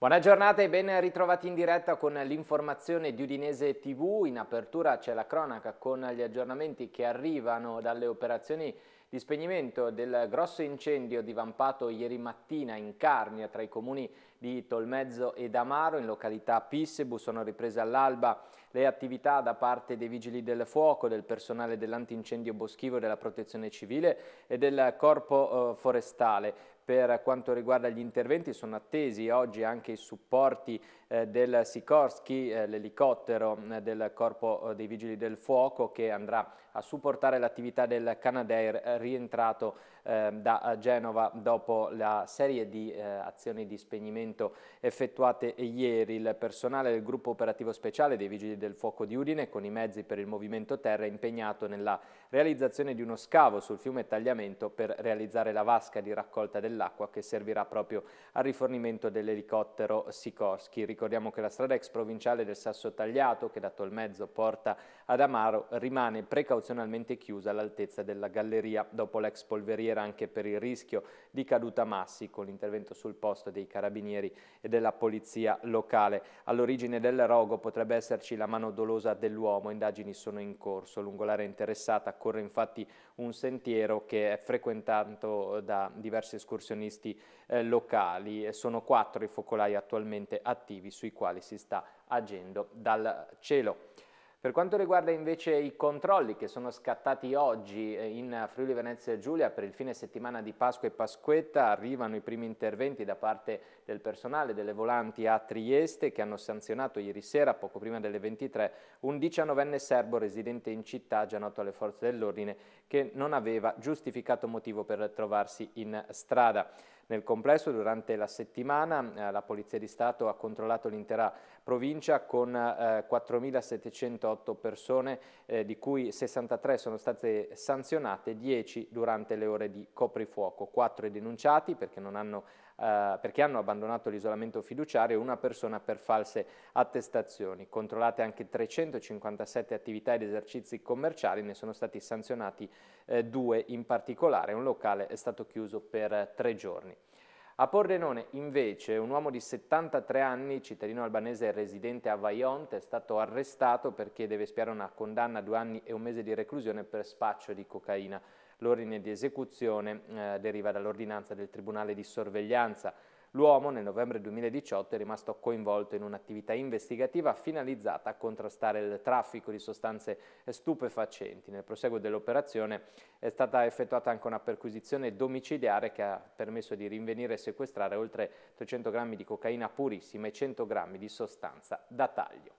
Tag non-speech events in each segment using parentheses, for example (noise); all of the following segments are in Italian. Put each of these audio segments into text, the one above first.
Buona giornata e ben ritrovati in diretta con l'informazione di Udinese TV. In apertura c'è la cronaca con gli aggiornamenti che arrivano dalle operazioni di spegnimento del grosso incendio divampato ieri mattina in Carnia tra i comuni di Tolmezzo ed Amaro in località Pissebu sono riprese all'alba le attività da parte dei vigili del fuoco, del personale dell'antincendio boschivo, della protezione civile e del corpo eh, forestale per quanto riguarda gli interventi sono attesi oggi anche i supporti eh, del Sikorsky, eh, l'elicottero eh, del Corpo eh, dei Vigili del Fuoco che andrà a supportare l'attività del Canadair eh, rientrato Ehm, eh, da Genova dopo la serie di eh, azioni di spegnimento effettuate ieri. Il personale del gruppo operativo speciale dei Vigili del Fuoco di Udine con i mezzi per il movimento terra è impegnato nella realizzazione di uno scavo sul fiume Tagliamento per realizzare la vasca di raccolta dell'acqua che servirà proprio al rifornimento dell'elicottero Sikorsky. Ricordiamo che la strada ex provinciale del Sasso Tagliato che da Tolmezzo porta ad Amaro rimane precauzionalmente chiusa all'altezza della galleria dopo l'ex polveriera anche per il rischio di caduta massi con l'intervento sul posto dei carabinieri e della polizia locale. All'origine del rogo potrebbe esserci la mano dolosa dell'uomo, indagini sono in corso. Lungo l'area interessata corre infatti un sentiero che è frequentato da diversi escursionisti eh, locali. Sono quattro i focolai attualmente attivi sui quali si sta agendo dal cielo. Per quanto riguarda invece i controlli che sono scattati oggi eh, in Friuli Venezia Giulia per il fine settimana di Pasqua e Pasquetta, arrivano i primi interventi da parte del personale delle volanti a Trieste che hanno sanzionato ieri sera, poco prima delle 23, un 19enne serbo residente in città, già noto alle forze dell'ordine, che non aveva giustificato motivo per trovarsi in strada. Nel complesso, durante la settimana, eh, la Polizia di Stato ha controllato l'intera provincia con eh, 4.708 persone, eh, di cui 63 sono state sanzionate, 10 durante le ore di coprifuoco, 4 denunciati perché non hanno eh, perché hanno abbandonato l'isolamento fiduciario, una persona per false attestazioni. Controllate anche 357 attività ed esercizi commerciali, ne sono stati sanzionati eh, due in particolare, un locale è stato chiuso per tre giorni. A Pordenone, invece, un uomo di 73 anni, cittadino albanese residente a Vaillant, è stato arrestato perché deve spiare una condanna a due anni e un mese di reclusione per spaccio di cocaina L'ordine di esecuzione eh, deriva dall'ordinanza del Tribunale di sorveglianza. L'uomo nel novembre 2018 è rimasto coinvolto in un'attività investigativa finalizzata a contrastare il traffico di sostanze stupefacenti. Nel proseguo dell'operazione è stata effettuata anche una perquisizione domiciliare che ha permesso di rinvenire e sequestrare oltre 300 grammi di cocaina purissima e 100 grammi di sostanza da taglio.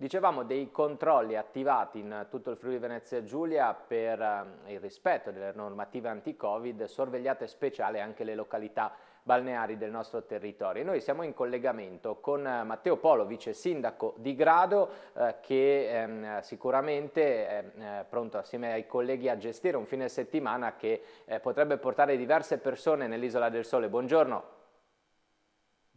Dicevamo dei controlli attivati in tutto il Friuli Venezia Giulia per eh, il rispetto delle normative anti-Covid, sorvegliate speciali anche le località balneari del nostro territorio. noi siamo in collegamento con eh, Matteo Polo, vice sindaco di Grado, eh, che ehm, sicuramente è pronto assieme ai colleghi a gestire un fine settimana che potrebbe portare diverse persone nell'Isola del Sole. Buongiorno.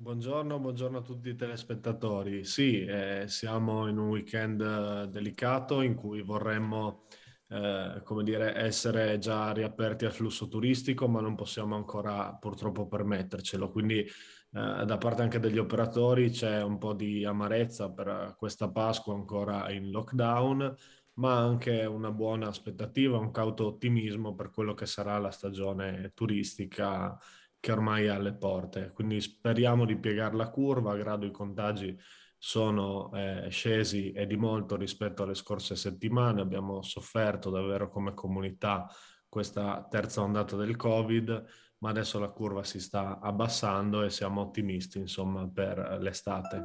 Buongiorno, buongiorno, a tutti i telespettatori. Sì, eh, siamo in un weekend eh, delicato in cui vorremmo, eh, come dire, essere già riaperti al flusso turistico, ma non possiamo ancora purtroppo permettercelo. Quindi eh, da parte anche degli operatori c'è un po' di amarezza per questa Pasqua ancora in lockdown, ma anche una buona aspettativa, un cauto ottimismo per quello che sarà la stagione turistica che ormai è alle porte. Quindi speriamo di piegare la curva, a grado i contagi sono eh, scesi e di molto rispetto alle scorse settimane. Abbiamo sofferto davvero come comunità questa terza ondata del Covid, ma adesso la curva si sta abbassando e siamo ottimisti, insomma, per l'estate.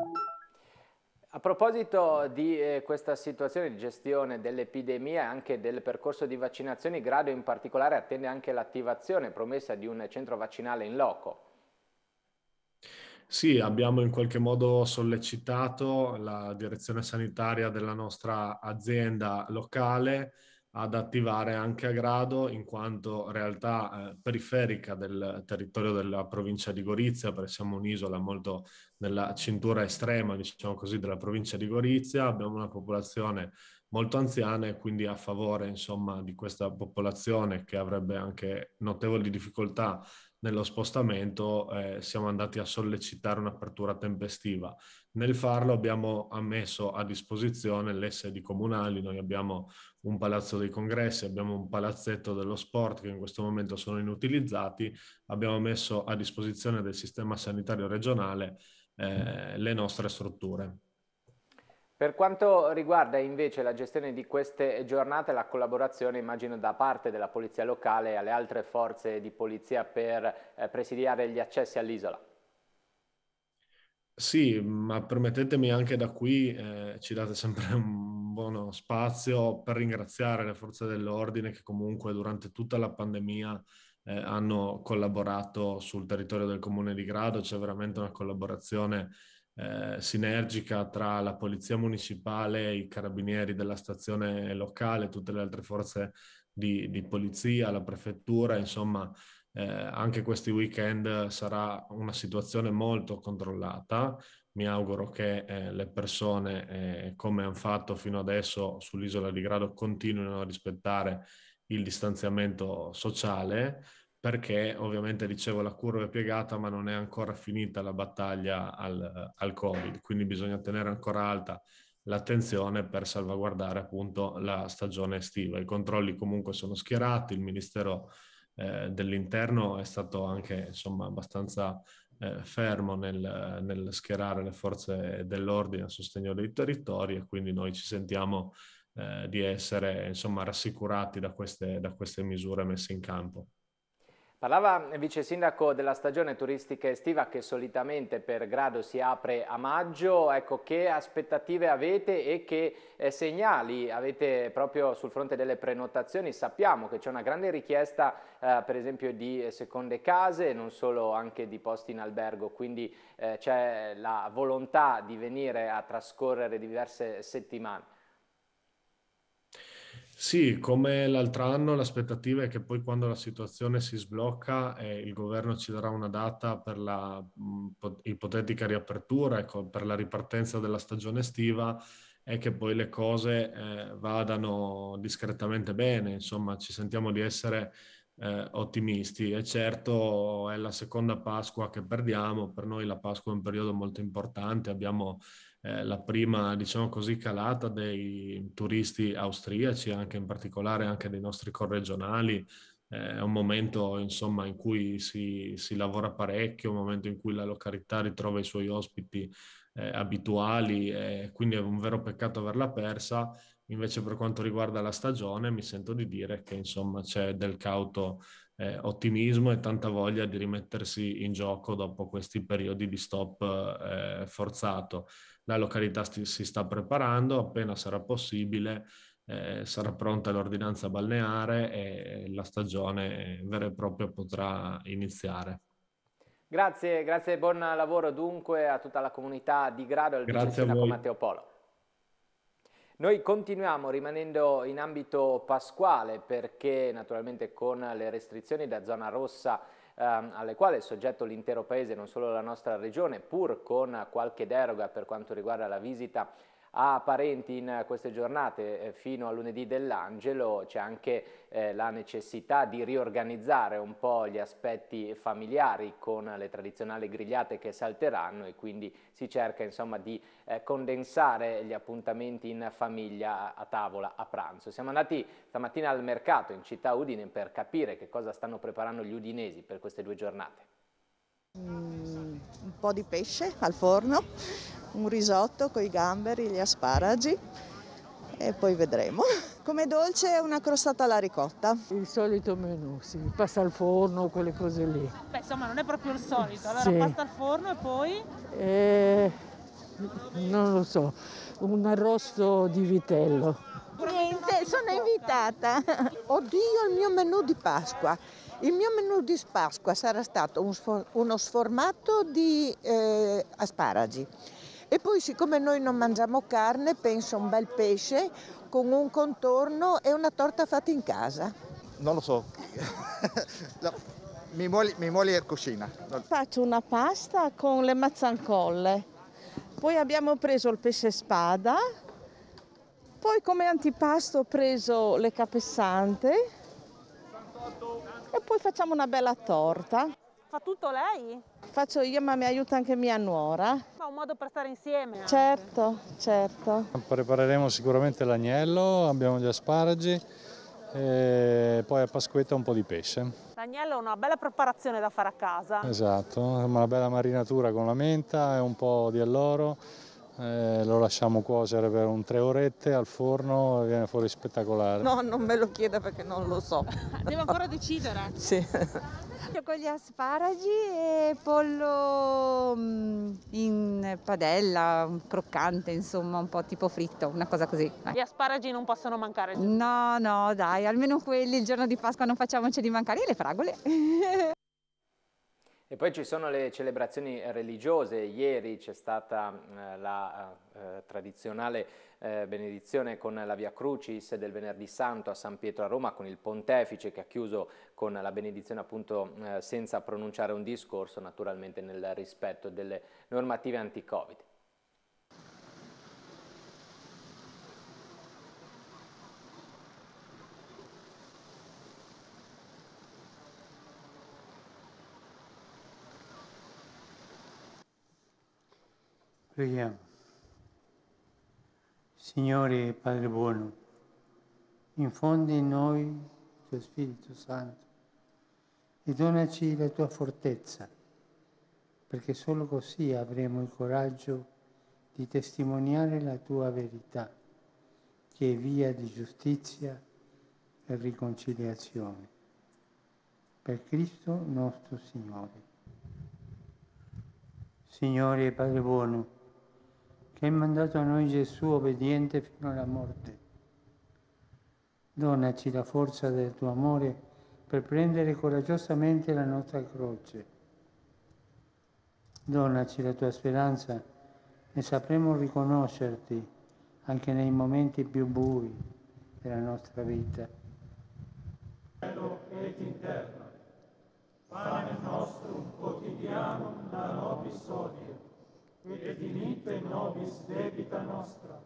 A proposito di eh, questa situazione di gestione dell'epidemia e anche del percorso di vaccinazioni, Grado in particolare attende anche l'attivazione promessa di un centro vaccinale in loco. Sì, abbiamo in qualche modo sollecitato la direzione sanitaria della nostra azienda locale ad attivare anche a grado in quanto realtà eh, periferica del territorio della provincia di Gorizia, perché siamo un'isola molto nella cintura estrema, diciamo così, della provincia di Gorizia, abbiamo una popolazione molto anziana e quindi a favore insomma, di questa popolazione che avrebbe anche notevoli difficoltà nello spostamento eh, siamo andati a sollecitare un'apertura tempestiva. Nel farlo abbiamo ammesso a disposizione le sedi comunali, noi abbiamo un palazzo dei congressi, abbiamo un palazzetto dello sport che in questo momento sono inutilizzati, abbiamo messo a disposizione del sistema sanitario regionale eh, le nostre strutture. Per quanto riguarda invece la gestione di queste giornate, la collaborazione immagino da parte della polizia locale alle altre forze di polizia per eh, presidiare gli accessi all'isola. Sì, ma permettetemi anche da qui, eh, ci date sempre un buono spazio per ringraziare le forze dell'ordine che comunque durante tutta la pandemia eh, hanno collaborato sul territorio del comune di Grado, c'è veramente una collaborazione eh, sinergica tra la polizia municipale, i carabinieri della stazione locale, tutte le altre forze di, di polizia, la prefettura, insomma eh, anche questi weekend sarà una situazione molto controllata, mi auguro che eh, le persone, eh, come hanno fatto fino adesso sull'isola di Grado, continuino a rispettare il distanziamento sociale, perché ovviamente, dicevo, la curva è piegata, ma non è ancora finita la battaglia al, al Covid, quindi bisogna tenere ancora alta l'attenzione per salvaguardare appunto la stagione estiva. I controlli comunque sono schierati, il Ministero eh, dell'Interno è stato anche insomma abbastanza eh, fermo nel, nel, schierare le forze dell'ordine a sostegno dei territori e quindi noi ci sentiamo eh, di essere insomma, rassicurati da queste, da queste misure messe in campo. Parlava vice sindaco della stagione turistica estiva che solitamente per grado si apre a maggio, ecco che aspettative avete e che eh, segnali avete proprio sul fronte delle prenotazioni? Sappiamo che c'è una grande richiesta eh, per esempio di seconde case, non solo anche di posti in albergo, quindi eh, c'è la volontà di venire a trascorrere diverse settimane. Sì, come l'altro anno l'aspettativa è che poi quando la situazione si sblocca e il governo ci darà una data per la mh, mm, ipotetica riapertura, ecco, per la ripartenza della stagione estiva e che poi le cose eh, vadano discretamente bene, insomma ci sentiamo di essere eh, ottimisti e certo è la seconda Pasqua che perdiamo, per noi la Pasqua è un periodo molto importante, abbiamo eh, la prima, diciamo così, calata dei turisti austriaci, anche in particolare anche dei nostri corregionali. Eh, è un momento insomma, in cui si, si, lavora parecchio, un momento in cui la località ritrova i suoi ospiti eh, abituali, quindi è un vero peccato averla persa. Invece per quanto riguarda la stagione mi sento di dire che insomma, c'è del cauto eh, ottimismo e tanta voglia di rimettersi in gioco dopo questi periodi di stop eh, forzato. La località sti- si sta preparando, appena sarà possibile eh, sarà pronta l'ordinanza balneare e la stagione vera e propria potrà iniziare. Grazie, grazie, buon lavoro dunque a tutta la comunità di Grado e al Grazie Vicentino Matteo Polo. Noi continuiamo rimanendo in ambito pasquale perché naturalmente con le restrizioni da zona rossa ehm, alle quali è soggetto l'intero paese, non solo la nostra regione, pur con qualche deroga per quanto riguarda la visita a parenti in queste giornate eh, fino a lunedì dell'angelo, c'è anche eh, la necessità di riorganizzare un po' gli aspetti familiari con le tradizionali grigliate che salteranno e quindi si cerca insomma di eh, condensare gli appuntamenti in famiglia a tavola, a pranzo. Siamo andati stamattina al mercato in città Udine per capire che cosa stanno preparando gli udinesi per queste due giornate. Mm, un po' di pesce al forno, un risotto con i gamberi, gli asparagi e poi vedremo. (laughs) Come dolce una crostata alla ricotta. Il solito menù, sì, pasta al forno, quelle cose lì. Beh, insomma, non è proprio il solito. Allora, sì. pasta al forno e poi? Eh, non lo so, un arrosto di vitello. Niente, sono invitata. (laughs) Oddio il mio menù di Pasqua. Il mio menù di Pasqua sarà stato uno sformato di eh, asparagi e poi siccome noi non mangiamo carne, penso un bel pesce con un contorno e una torta fatta in casa. Non lo so. (laughs) no. Mi muoio, mi muoli a cucina. Faccio una pasta con le mazzancolle, poi abbiamo preso il pesce spada, poi come antipasto ho preso le capessante e poi facciamo una bella torta. Fa tutto lei? Faccio io ma mi aiuta anche mia nuora. Fa un modo per stare insieme. Anche. Certo, certo. Prepareremo sicuramente l'agnello, abbiamo gli asparagi e poi a Pasquetta un po' di pesce. L'agnello è una bella preparazione da fare a casa. Esatto, una bella marinatura con la menta e un po' di alloro eh, lo lasciamo cuocere per un tre orette al forno e viene fuori spettacolare. No, non me lo chieda perché non lo so. (laughs) Devo ancora decidere. Sì. Io con gli asparagi e pollo mm, in padella, croccante, insomma, un po' tipo fritto, una cosa così. Gli asparagi non possono mancare. No, no, dai, almeno quelli il giorno di Pasqua non facciamoceli mancare e le fragole. (laughs) E poi ci sono le celebrazioni religiose, ieri c'è stata eh, la eh, eh, tradizionale eh, benedizione con la Via Crucis del venerdì santo a San Pietro a Roma con il pontefice che ha chiuso con la benedizione appunto eh, senza pronunciare un discorso naturalmente nel rispetto delle normative anti-Covid. Preghiamo. Signore Padre buono, infondi in noi il tuo Spirito Santo e donaci la tua fortezza, perché solo così avremo il coraggio di testimoniare la tua verità, che è via di giustizia e riconciliazione. Per Cristo nostro Signore. Signore Padre buono, che hai mandato a noi Gesù obbediente fino alla morte. Donaci la forza del tuo amore per prendere coraggiosamente la nostra croce. Donaci la tua speranza e sapremo riconoscerti anche nei momenti più bui della nostra vita. Cielo ed in terra, pane nostro quotidiano da nobis odio et dimitte nobis debita nostra,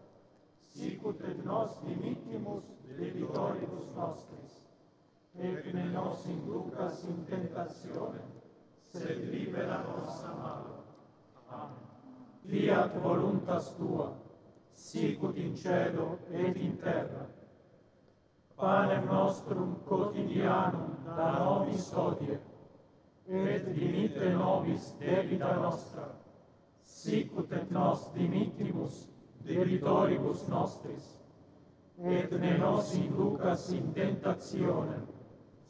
sicut et nos dimittimus debitoribus nostris. Et ne nos inducas in tentationem, sed libera nos a malo. Amen. Fiat voluntas tua, sicut in cielo et in terra. Panem nostrum quotidianum da nobis odie, et dimitte nobis debita nostra, sicut et nos dimittibus debitoribus nostris, et ne nos inducas in tentazione,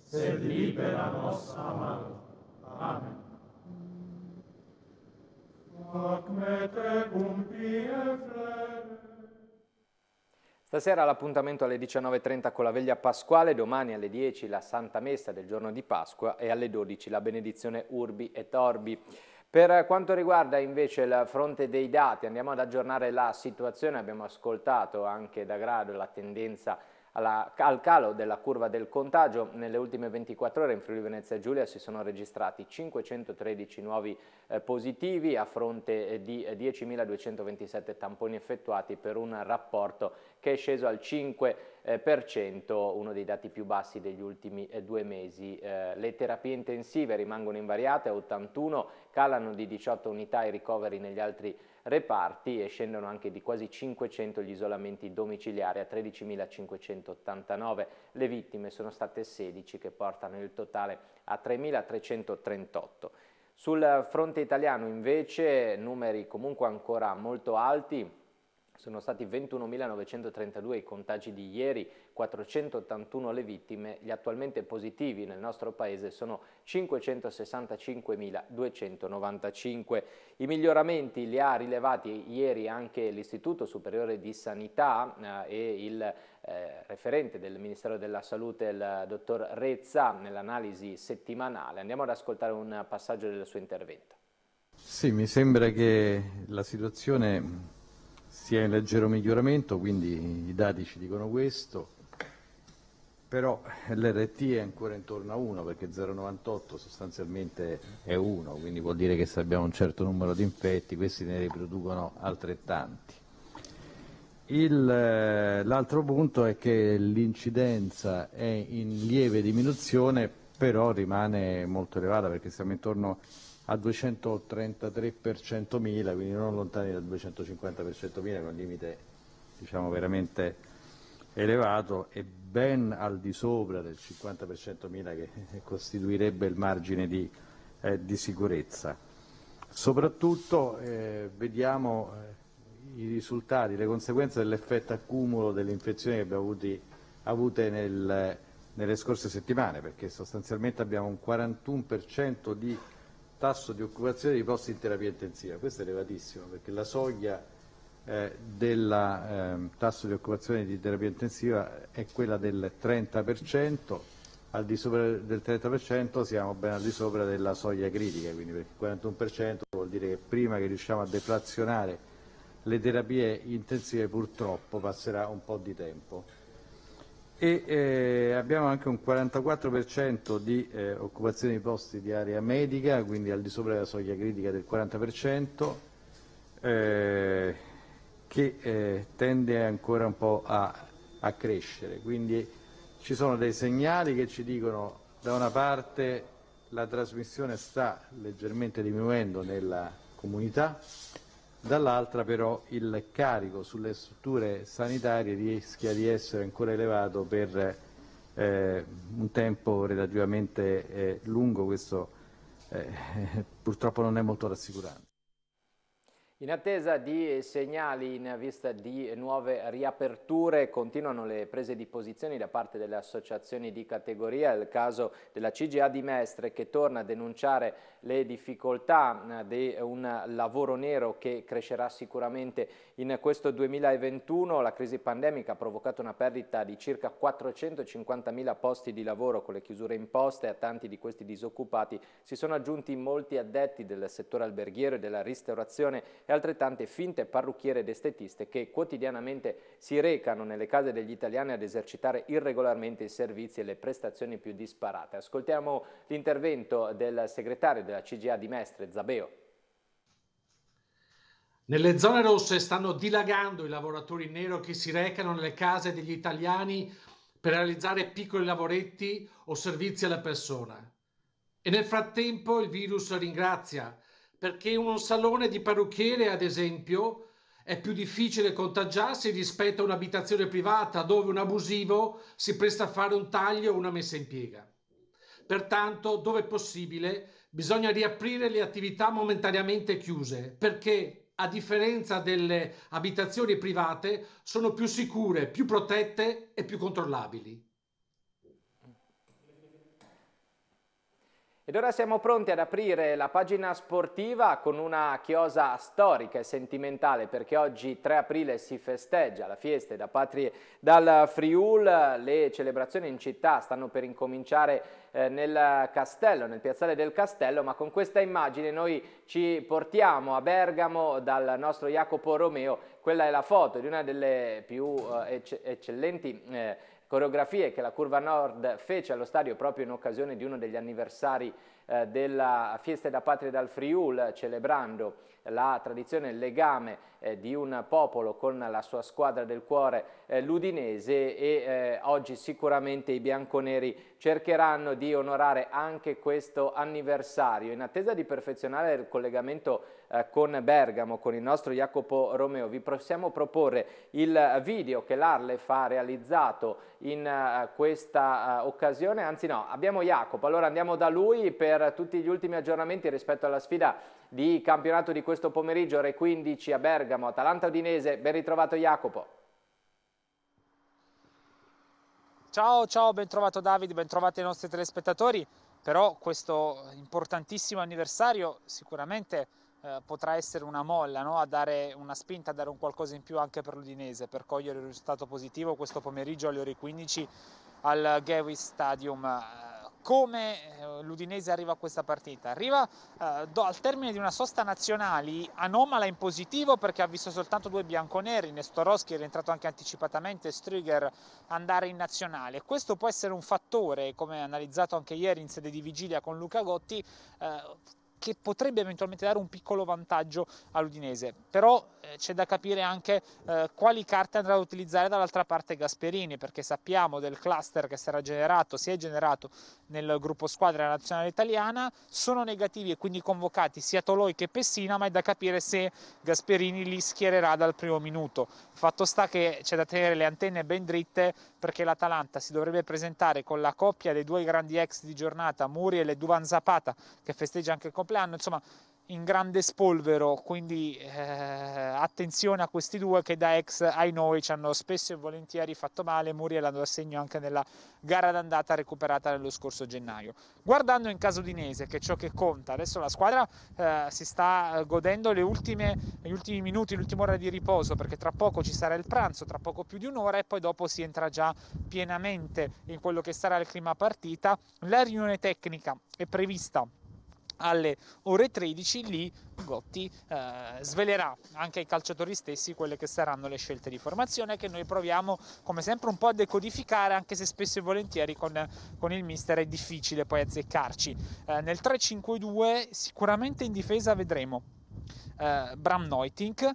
sed libera nos a mal. Amen. Fac me tecum pie flere, Stasera l'appuntamento alle 19.30 con la veglia pasquale, domani alle 10 la Santa Messa del giorno di Pasqua e alle 12 la benedizione Urbi et Orbi. Per quanto riguarda invece il fronte dei dati, andiamo ad aggiornare la situazione, abbiamo ascoltato anche da Grado la tendenza alla, al calo della curva del contagio, nelle ultime 24 ore in Friuli Venezia Giulia si sono registrati 513 nuovi eh, positivi a fronte eh, di 10.227 eh, tamponi effettuati per un rapporto che è sceso al 5%, eh, uno dei dati più bassi degli ultimi eh, due mesi. le terapie intensive rimangono invariate 81, calano di 18 unità i ricoveri negli altri reparti e scendono anche di quasi 500 gli isolamenti domiciliari a 13.589. Le vittime sono state 16 che portano il totale a 3.338. Sul fronte italiano invece numeri comunque ancora molto alti, sono stati 21.932 i contagi di ieri, 481 le vittime, gli attualmente positivi nel nostro paese sono 565.295. I miglioramenti li ha rilevati ieri anche l'Istituto Superiore di Sanità eh, e il eh, referente del Ministero della Salute, il dottor Rezza, nell'analisi settimanale. Andiamo ad ascoltare un passaggio del suo intervento. Sì, mi sembra che la situazione sia in leggero miglioramento, quindi i dati ci dicono questo però l'RT è ancora intorno a 1 perché 0,98 sostanzialmente è 1, quindi vuol dire che se abbiamo un certo numero di infetti questi ne riproducono altrettanti. Eh, l'altro punto è che l'incidenza è in lieve diminuzione, però rimane molto elevata perché siamo intorno a 233 per 100.000, quindi non lontani dal 250 per 100.000, che è un limite diciamo, veramente elevato e ben al di sopra del 50% mila che (laughs) costituirebbe il margine di, eh, di sicurezza. Soprattutto eh, vediamo eh, i risultati, le conseguenze dell'effetto accumulo delle infezioni che abbiamo avuti, avute nel, nelle scorse settimane, perché sostanzialmente abbiamo un 41% di tasso di occupazione di posti in terapia intensiva. Questo è elevatissimo perché la soglia eh, del eh, tasso di occupazione di terapia intensiva è quella del 30%, al di sopra del 30% siamo ben al di sopra della soglia critica, quindi perché il 41% vuol dire che prima che riusciamo a deflazionare le terapie intensive purtroppo passerà un po' di tempo. E, eh, abbiamo anche un 44% di eh, occupazione di posti di area medica, quindi al di sopra della soglia critica del 40%. Eh, che eh, tende ancora un po' a, a, crescere. Quindi ci sono dei segnali che ci dicono da una parte la trasmissione sta leggermente diminuendo nella comunità, dall'altra però il carico sulle strutture sanitarie rischia di essere ancora elevato per eh, un tempo relativamente eh, lungo, questo eh, (laughs) purtroppo non è molto rassicurante. In attesa di segnali in vista di nuove riaperture continuano le prese di posizioni da parte delle associazioni di categoria, è il caso della CGA di Mestre che torna a denunciare le difficoltà eh, di un lavoro nero che crescerà sicuramente in questo 2021. La crisi pandemica ha provocato una perdita di circa 450.000 posti di lavoro con le chiusure imposte a tanti di questi disoccupati si sono aggiunti molti addetti del settore alberghiero e della ristorazione e altrettante finte parrucchiere ed estetiste che quotidianamente si recano nelle case degli italiani ad esercitare irregolarmente i servizi e le prestazioni più disparate. Ascoltiamo l'intervento del segretario della CGA di Mestre, Zabeo. Nelle zone rosse stanno dilagando i lavoratori nero che si recano nelle case degli italiani per realizzare piccoli lavoretti o servizi alla persona. E nel frattempo il virus ringrazia perché in un salone di parrucchiere, ad esempio, è più difficile contagiarsi rispetto a un'abitazione privata dove un abusivo si presta a fare un taglio o una messa in piega. Pertanto, dove è possibile, bisogna riaprire le attività momentaneamente chiuse perché, a differenza delle abitazioni private, sono più sicure, più protette e più controllabili. Ed ora siamo pronti ad aprire la pagina sportiva con una chiosa storica e sentimentale perché oggi 3 aprile si festeggia la fiesta da patrie dal Friul, le celebrazioni in città stanno per incominciare eh, nel castello, nel piazzale del castello, ma con questa immagine noi ci portiamo a Bergamo dal nostro Jacopo Romeo, quella è la foto di una delle più eh, eccellenti eh, coreografie che la Curva Nord fece allo stadio proprio in occasione di uno degli anniversari eh, della Fiesta da Patria dal Friul, celebrando la tradizione e il legame eh, di un popolo con la sua squadra del cuore eh, ludinese e eh, oggi sicuramente i bianconeri cercheranno di onorare anche questo anniversario in attesa di perfezionare il collegamento eh, con Bergamo, con il nostro Jacopo Romeo. Vi possiamo proporre il video che l'Arlef ha realizzato in questa occasione, anzi no, abbiamo Jacopo, allora andiamo da lui per per tutti gli ultimi aggiornamenti rispetto alla sfida di campionato di questo pomeriggio, ore 15 a Bergamo, Atalanta Udinese. Ben ritrovato Jacopo. Ciao, ciao, ben trovato Davide, ben trovati i nostri telespettatori. Però questo importantissimo anniversario sicuramente eh, potrà essere una molla no? a dare una spinta, a dare un qualcosa in più anche per l'Udinese per cogliere il risultato positivo questo pomeriggio alle ore 15 al Gewis Stadium come eh, l'Udinese arriva a questa partita? Arriva eh, do, al termine di una sosta nazionali anomala in positivo perché ha visto soltanto due bianconeri, Nestorowski è rientrato anche anticipatamente, Strüger andare in nazionale. Questo può essere un fattore, come analizzato anche ieri in sede di vigilia con Luca Gotti, eh, che potrebbe eventualmente dare un piccolo vantaggio all'Udinese. Però eh, c'è da capire anche eh, quali carte andrà a utilizzare dall'altra parte Gasperini, perché sappiamo del cluster che sarà generato, si è generato nel gruppo squadra nazionale italiana, sono negativi e quindi convocati sia Toloi che Pessina, ma è da capire se Gasperini li schiererà dal primo minuto. Fatto sta che c'è da tenere le antenne ben dritte perché l'Atalanta si dovrebbe presentare con la coppia dei due grandi ex di giornata, Muriel e Duvan Zapata, che festeggia anche il compleanno, insomma in grande spolvero, quindi eh, attenzione a questi due che da ex ai noi ci hanno spesso e volentieri fatto male, Muriel andò a segno anche nella gara d'andata recuperata nello scorso gennaio. Guardando in caso di Nese, che è ciò che conta, adesso la squadra eh, si sta eh, godendo le ultime, gli ultimi minuti, l'ultima ora di riposo, perché tra poco ci sarà il pranzo, tra poco più di un'ora e poi dopo si entra già pienamente in quello che sarà il clima partita. La riunione tecnica è prevista alle ore 13 lì Gotti eh, svelerà anche ai calciatori stessi quelle che saranno le scelte di formazione che noi proviamo come sempre un po' a decodificare anche se spesso e volentieri con, con il mister è difficile poi azzeccarci eh, nel 3-5-2 sicuramente in difesa vedremo eh, Bram Neutink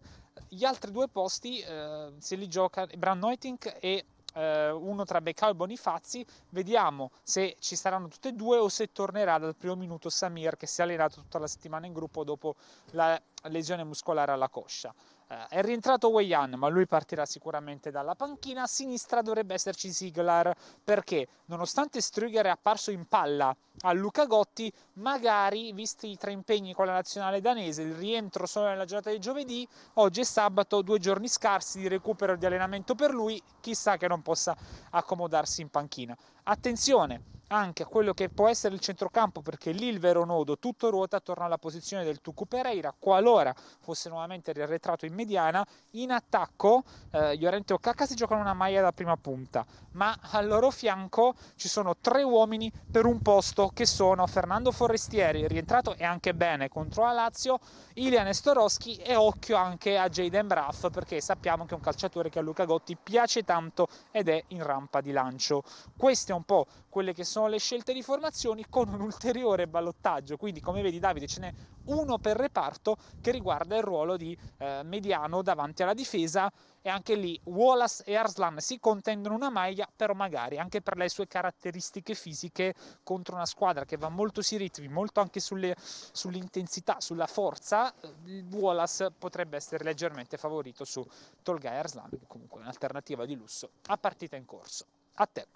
gli altri due posti eh, se li gioca Bram Neutink e eh, uno tra Beccao e Bonifazzi, vediamo se ci saranno tutte e due o se tornerà dal primo minuto Samir che si è allenato tutta la settimana in gruppo dopo la lesione muscolare alla coscia. Uh, è rientrato Weian, ma lui partirà sicuramente dalla panchina. A sinistra dovrebbe esserci Siglar, perché nonostante Strüger è apparso in palla a Luca Gotti, magari, visti i tre impegni con la nazionale danese, il rientro solo nella giornata di giovedì, oggi è sabato, due giorni scarsi di recupero e di allenamento per lui, chissà che non possa accomodarsi in panchina. Attenzione anche a quello che può essere il centrocampo, perché lì il vero nodo, tutto ruota attorno alla posizione del Tucu Pereira, qualora fosse nuovamente riarretrato in mediana, in attacco eh, Llorente o Cacca si giocano una maglia da prima punta, ma al loro fianco ci sono tre uomini per un posto che sono Fernando Forestieri, rientrato e anche bene contro la Lazio, Ilian Storoschi e occhio anche a Jaden Braff, perché sappiamo che è un calciatore che a Luca Gotti piace tanto ed è in rampa di lancio. Questo è un po' quelle che sono le scelte di formazioni con un ulteriore ballottaggio. Quindi, come vedi, Davide, ce n'è uno per reparto che riguarda il ruolo di eh, mediano davanti alla difesa e anche lì Wallace e Arslan si contendono una maglia, però magari anche per le sue caratteristiche fisiche contro una squadra che va molto sui ritmi, molto anche sulle, sull'intensità, sulla forza, eh, Wallace potrebbe essere leggermente favorito su Tolga e Arslan, comunque un'alternativa di lusso a partita in corso. A te.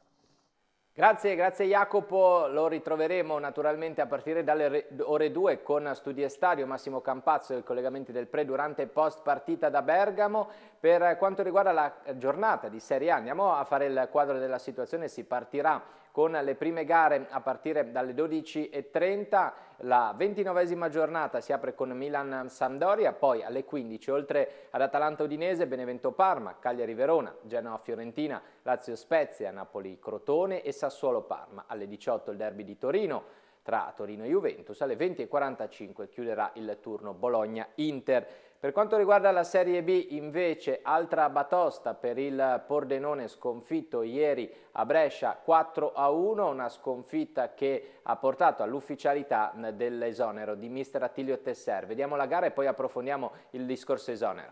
Grazie, grazie Jacopo, lo ritroveremo naturalmente a partire dalle ore 2 con Studi e Stadio, Massimo Campazzo e i collegamenti del pre, durante e post partita da Bergamo. Per quanto riguarda la giornata di Serie A, andiamo a fare il quadro della situazione, si partirà con le prime gare a partire dalle 12.30, la ventinovesima giornata si apre con Milan-Sampdoria, poi alle 15 oltre ad Atalanta-Udinese, Benevento-Parma, Cagliari-Verona, genoa fiorentina Lazio-Spezia, Napoli-Crotone e Sassuolo-Parma, alle 18 il derby di Torino, tra Torino e Juventus, alle 20.45 chiuderà il turno Bologna-Inter. Per quanto riguarda la Serie B invece altra batosta per il Pordenone sconfitto ieri a Brescia 4 a 1, una sconfitta che ha portato all'ufficialità dell'esonero di mister Attilio Tesser. Vediamo la gara e poi approfondiamo il discorso esonero.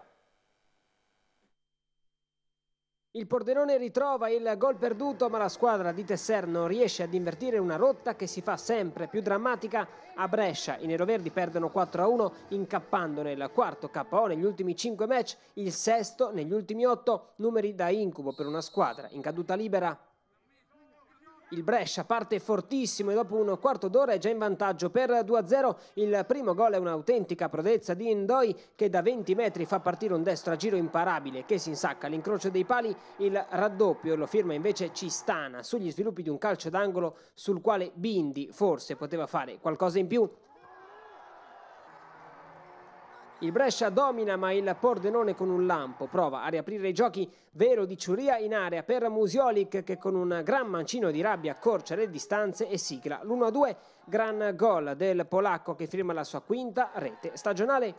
Il Pordenone ritrova il gol perduto ma la squadra di Tesser non riesce ad invertire una rotta che si fa sempre più drammatica a Brescia. I neroverdi perdono 4-1 incappando nel quarto KO negli ultimi 5 match, il sesto negli ultimi 8, numeri da incubo per una squadra in caduta libera. Il Brescia parte fortissimo e dopo un quarto d'ora è già in vantaggio per 2-0. Il primo gol è un'autentica prodezza di Indoi che da 20 metri fa partire un destro a giro imparabile che si insacca all'incrocio dei pali. Il raddoppio lo firma invece Cistana sugli sviluppi di un calcio d'angolo sul quale Bindi forse poteva fare qualcosa in più. Il Brescia domina ma il Pordenone con un lampo prova a riaprire i giochi Vero di Ciuria in area per Musiolic che con un gran mancino di rabbia accorcia le distanze e sigla l'1-2 gran gol del polacco che firma la sua quinta rete stagionale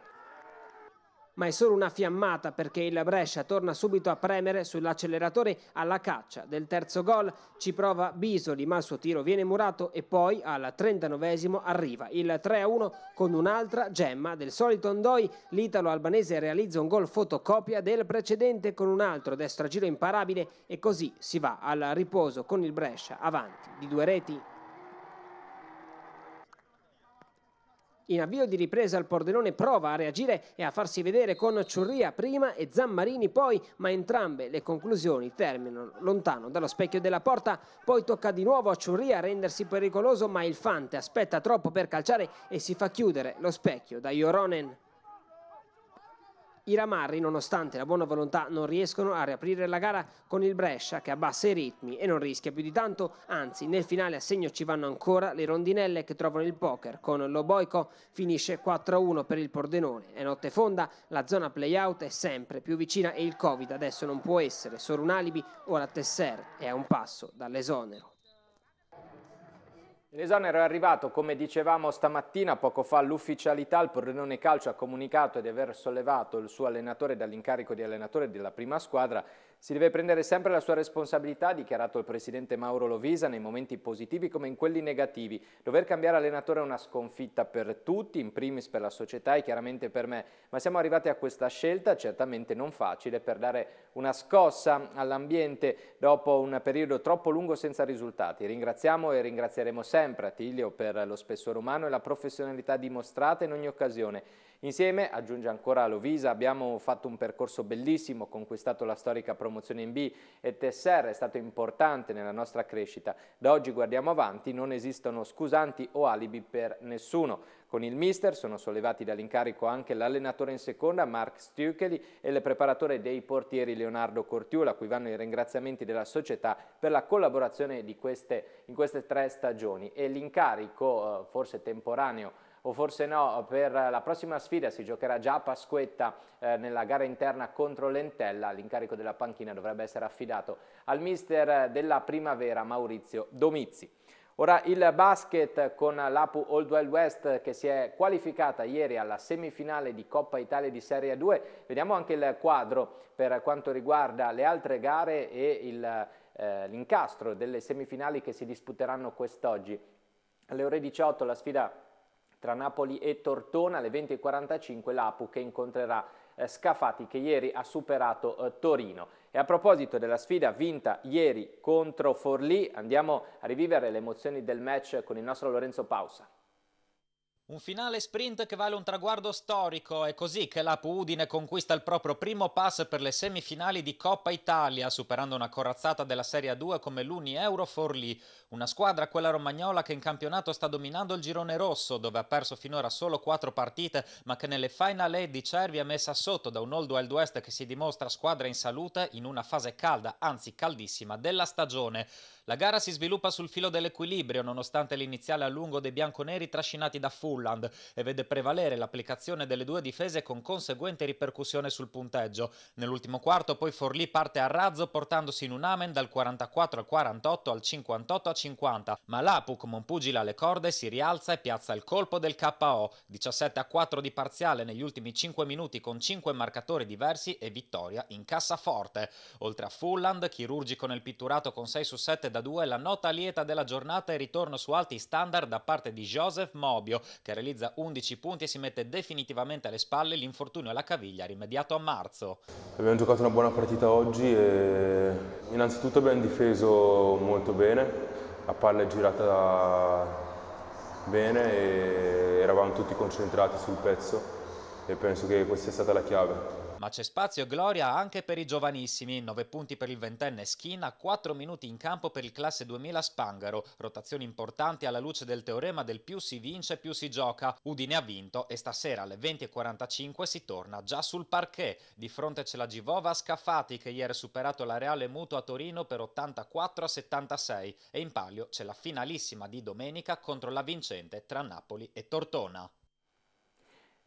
ma è solo una fiammata perché il Brescia torna subito a premere sull'acceleratore alla caccia. Del terzo gol ci prova Bisoli, ma il suo tiro viene murato e poi al 39 arriva il 3-1 con un'altra gemma del solito Ondoi. L'italo-albanese realizza un gol fotocopia del precedente con un altro destro giro imparabile e così si va al riposo con il Brescia avanti di due reti In avvio di ripresa al Pordenone prova a reagire e a farsi vedere con Ciurria prima e Zammarini poi, ma entrambe le conclusioni terminano lontano dallo specchio della porta. Poi tocca di nuovo a Ciurria rendersi pericoloso, ma il Fante aspetta troppo per calciare e si fa chiudere lo specchio da Ioronen. I ramarri, nonostante la buona volontà, non riescono a riaprire la gara con il Brescia che abbassa i ritmi e non rischia più di tanto, anzi nel finale a segno ci vanno ancora le rondinelle che trovano il poker. Con Loboico finisce 4-1 per il Pordenone. È notte fonda, la zona playout è sempre più vicina e il Covid adesso non può essere solo un alibi, ora Tesser è a un passo dall'esonero. L'esonero è arrivato, come dicevamo stamattina, poco fa l'ufficialità, il Pordenone Calcio ha comunicato di aver sollevato il suo allenatore dall'incarico di allenatore della prima squadra si deve prendere sempre la sua responsabilità, ha dichiarato il presidente Mauro Lovisa nei momenti positivi come in quelli negativi. Dover cambiare allenatore è una sconfitta per tutti, in primis per la società e chiaramente per me, ma siamo arrivati a questa scelta, certamente non facile, per dare una scossa all'ambiente dopo un periodo troppo lungo senza risultati. Ringraziamo e ringrazieremo sempre Attilio per lo spessore umano e la professionalità dimostrata in ogni occasione. Insieme, aggiunge ancora Lovisa, abbiamo fatto un percorso bellissimo, conquistato la storica promozione in B e TSR è stato importante nella nostra crescita. Da oggi guardiamo avanti, non esistono scusanti o alibi per nessuno. Con il mister sono sollevati dall'incarico anche l'allenatore in seconda Mark Stucheli e il preparatore dei portieri Leonardo Cortiula, a cui vanno i ringraziamenti della società per la collaborazione queste, in queste tre stagioni. E l'incarico, eh, forse temporaneo, o forse no, per la prossima sfida si giocherà già a Pasquetta eh, nella gara interna contro Lentella, l'incarico della panchina dovrebbe essere affidato al mister della primavera Maurizio Domizzi. Ora il basket con l'Apu Old Wild West che si è qualificata ieri alla semifinale di Coppa Italia di Serie 2. Vediamo anche il quadro per quanto riguarda le altre gare e eh, l'incastro delle semifinali che si disputeranno quest'oggi. Alle ore 18 la sfida tra Napoli e Tortona alle 20.45 l'Apu che incontrerà eh, Scafati che ieri ha superato eh, Torino. E a proposito della sfida vinta ieri contro Forlì, andiamo a rivivere le emozioni del match con il nostro Lorenzo Pausa. Un finale sprint che vale un traguardo storico, è così che l'Apu Udine conquista il proprio primo pass per le semifinali di Coppa Italia, superando una corazzata della Serie 2 come l'Uni Euro Forlì, una squadra quella romagnola che in campionato sta dominando il girone rosso, dove ha perso finora solo quattro partite, ma che nelle final eight di Cervi è messa sotto da un Old Wild West che si dimostra squadra in salute in una fase calda, anzi caldissima, della stagione. La gara si sviluppa sul filo dell'equilibrio nonostante l'iniziale a lungo dei bianconeri trascinati da Fulland e vede prevalere l'applicazione delle due difese con conseguente ripercussione sul punteggio. Nell'ultimo quarto poi Forlì parte a razzo portandosi in un amen dal 44 al 48 al 58 a 50, ma Lapuk Monpugila le corde si rialza e piazza il colpo del KO, 17 a 4 di parziale negli ultimi 5 minuti con 5 marcatori diversi e vittoria in cassaforte. Oltre a Fulland, chirurgico nel pitturato con 6 su 7 da 32 la nota lieta della giornata e ritorno su alti standard da parte di Joseph Mobio, che realizza 11 punti e si mette definitivamente alle spalle l'infortunio alla caviglia rimediato a marzo. Abbiamo giocato una buona partita oggi e innanzitutto abbiamo difeso molto bene, la palla è girata bene e eravamo tutti concentrati sul pezzo e penso che questa sia stata la chiave. Ma c'è spazio e gloria anche per i giovanissimi, 9 punti per il ventenne Schina, 4 minuti in campo per il classe 2000 Spangaro, rotazioni importanti alla luce del teorema del più si vince più si gioca. Udine ha vinto e stasera alle 20.45 si torna già sul parquet. Di fronte c'è la Givova Scafati che ieri ha superato la Reale Mutua a Torino per 84 a 76 e in palio c'è la finalissima di domenica contro la vincente tra Napoli e Tortona.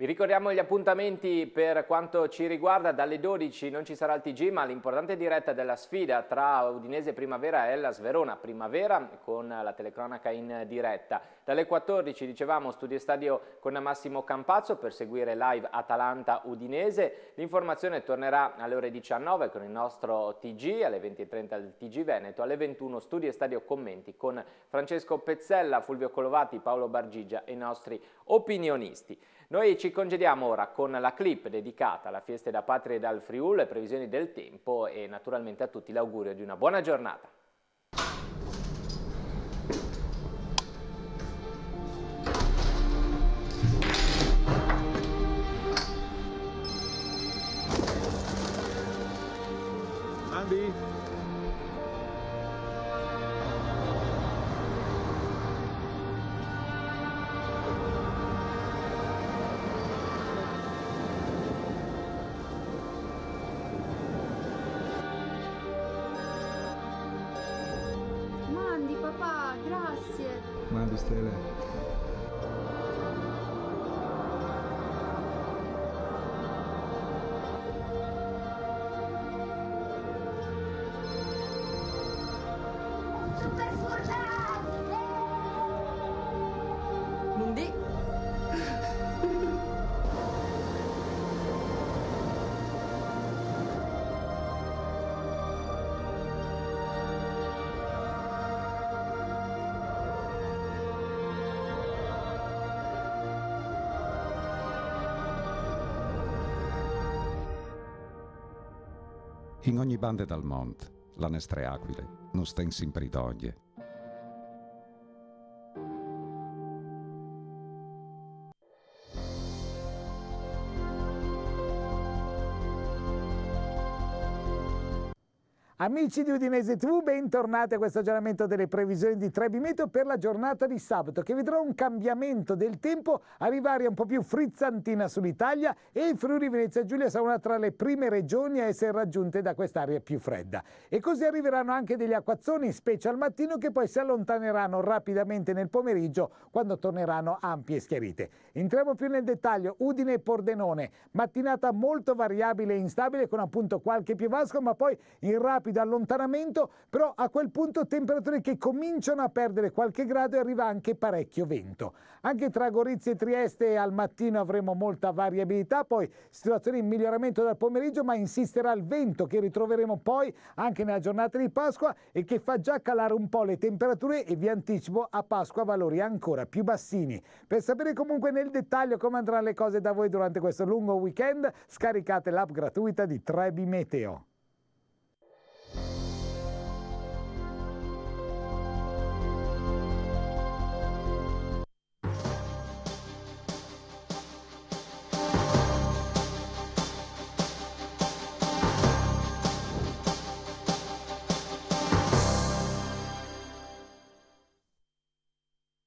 Vi ricordiamo gli appuntamenti per quanto ci riguarda, dalle 12 non ci sarà il TG ma l'importante diretta della sfida tra Udinese Primavera e la Sverona Primavera con la telecronaca in diretta. Dalle 14 dicevamo studio e stadio con Massimo Campazzo per seguire live Atalanta Udinese, l'informazione tornerà alle ore 19 con il nostro TG, alle 20.30 il TG Veneto, alle 21 studio e stadio commenti con Francesco Pezzella, Fulvio Colovati, Paolo Bargigia e i nostri opinionisti. Noi ci congediamo ora con la clip dedicata alla festa da patria e dal Friul, le previsioni del tempo e naturalmente a tutti l'augurio di una buona giornata. super In ogni banda dal Mont la nestre aquile, non sten sempre toglie. Amici di Udinese TV, bentornati a questo aggiornamento delle previsioni di Trebimeto per la giornata di sabato che vedrà un cambiamento del tempo, arrivare un po' più frizzantina sull'Italia e il Friuli Venezia Giulia sarà una tra le prime regioni a essere raggiunte da quest'area più fredda. E così arriveranno anche degli acquazzoni, specie al mattino, che poi si allontaneranno rapidamente nel pomeriggio quando torneranno ampie e schiarite. Entriamo più nel dettaglio, Udine e Pordenone, mattinata molto variabile e instabile con appunto qualche piovasco ma poi in rapido colpi allontanamento, però a quel punto temperature che cominciano a perdere qualche grado e arriva anche parecchio vento. Anche tra Gorizia e Trieste al mattino avremo molta variabilità, poi situazione in miglioramento dal pomeriggio, ma insisterà il vento che ritroveremo poi anche nella giornata di Pasqua e che fa già calare un po' le temperature e vi anticipo a Pasqua valori ancora più bassini. Per sapere comunque nel dettaglio come andranno le cose da voi durante questo lungo weekend, scaricate l'app gratuita di Trebi Meteo.